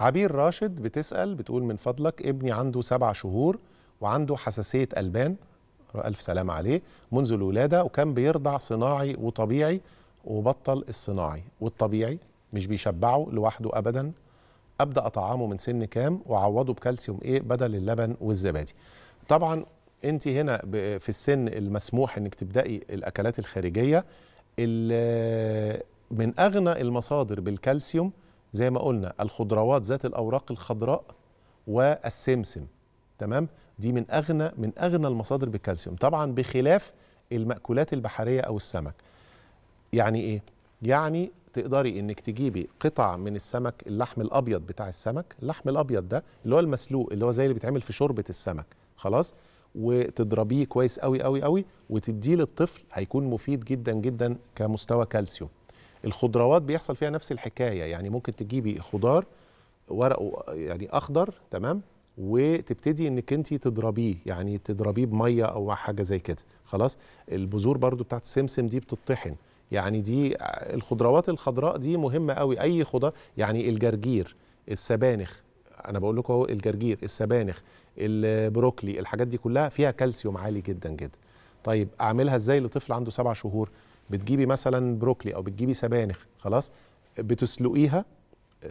عبير راشد بتسأل بتقول من فضلك ابني عنده سبع شهور وعنده حساسية ألبان ألف سلام عليه منذ الولادة وكان بيرضع صناعي وطبيعي وبطل الصناعي والطبيعي مش بيشبعه لوحده أبدا أبدأ أطعمه من سن كام وأعوضه بكالسيوم إيه بدل اللبن والزبادي طبعا أنت هنا في السن المسموح أنك تبدأي الأكلات الخارجية من أغنى المصادر بالكالسيوم زي ما قلنا الخضروات ذات الاوراق الخضراء والسمسم تمام دي من اغنى من اغنى المصادر بالكالسيوم طبعا بخلاف المأكولات البحريه او السمك يعني ايه يعني تقدري انك تجيبي قطع من السمك اللحم الابيض بتاع السمك اللحم الابيض ده اللي هو المسلوق اللي هو زي اللي بيتعمل في شوربه السمك خلاص وتضربيه كويس قوي قوي قوي وتديه للطفل هيكون مفيد جدا جدا كمستوى كالسيوم الخضروات بيحصل فيها نفس الحكايه يعني ممكن تجيبي خضار ورقه يعني اخضر تمام وتبتدي انك انت تضربيه يعني تضربيه بميه او حاجه زي كده خلاص البذور برضو بتاعت السمسم دي بتطحن يعني دي الخضروات الخضراء دي مهمه قوي اي خضار يعني الجرجير السبانخ انا بقول لكم اهو الجرجير السبانخ البروكلي الحاجات دي كلها فيها كالسيوم عالي جدا جدا طيب اعملها ازاي لطفل عنده سبع شهور بتجيبي مثلا بروكلي او بتجيبي سبانخ خلاص بتسلقيها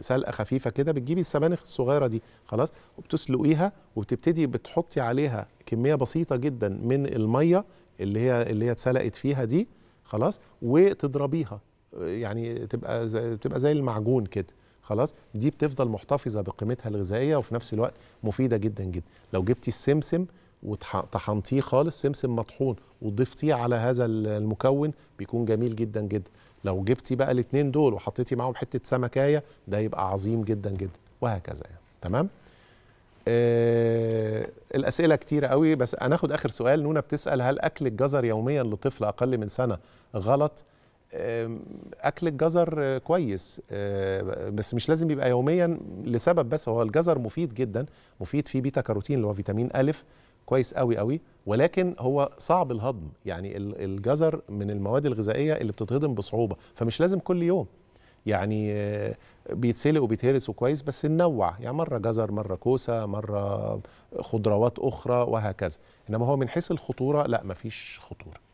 سلقه خفيفه كده بتجيبي السبانخ الصغيره دي خلاص وبتسلقيها وبتبتدي بتحطي عليها كميه بسيطه جدا من الميه اللي هي اللي هي اتسلقت فيها دي خلاص وتضربيها يعني تبقى زي تبقى زي المعجون كده خلاص دي بتفضل محتفظه بقيمتها الغذائيه وفي نفس الوقت مفيده جدا جدا لو جبتي السمسم وطحنتيه خالص سمسم مطحون وضفتيه على هذا المكون بيكون جميل جدا جدا لو جبتي بقى الاثنين دول وحطيتي معاهم حته سمكايه ده يبقى عظيم جدا جدا وهكذا يعني تمام آه الاسئله كتيره قوي بس هناخد اخر سؤال نونا بتسال هل اكل الجزر يوميا لطفل اقل من سنه غلط آه اكل الجزر كويس آه بس مش لازم يبقى يوميا لسبب بس هو الجزر مفيد جدا مفيد فيه بيتا كاروتين اللي هو فيتامين الف كويس قوي قوي ولكن هو صعب الهضم يعني الجزر من المواد الغذائيه اللي بتتهضم بصعوبه فمش لازم كل يوم يعني آه، بيتسلق وبيتهرس وكويس بس ننوع يعني مره جزر مره كوسه مره خضروات اخرى وهكذا انما هو من حيث الخطوره لا مفيش خطوره